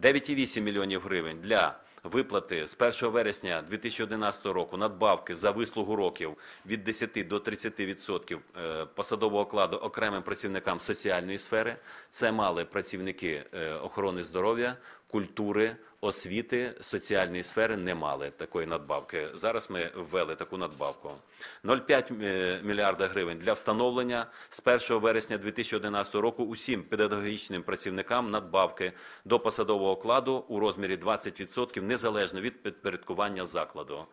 9,8 мільйонів гривень для виплати з 1 вересня 2011 року надбавки за вислугу років від 10 до 30% е, посадового окладу окремим працівникам соціальної сфери. Це мали працівники е, охорони здоров'я, культури, освіти соціальної сфери не мали такої надбавки. Зараз ми ввели таку надбавку. 0,5 е, мільярда гривень для встановлення з 1 вересня 2011 року усім педагогічним працівникам надбавки до посадового окладу у розмірі 20% незалежно від підпорядкування закладу.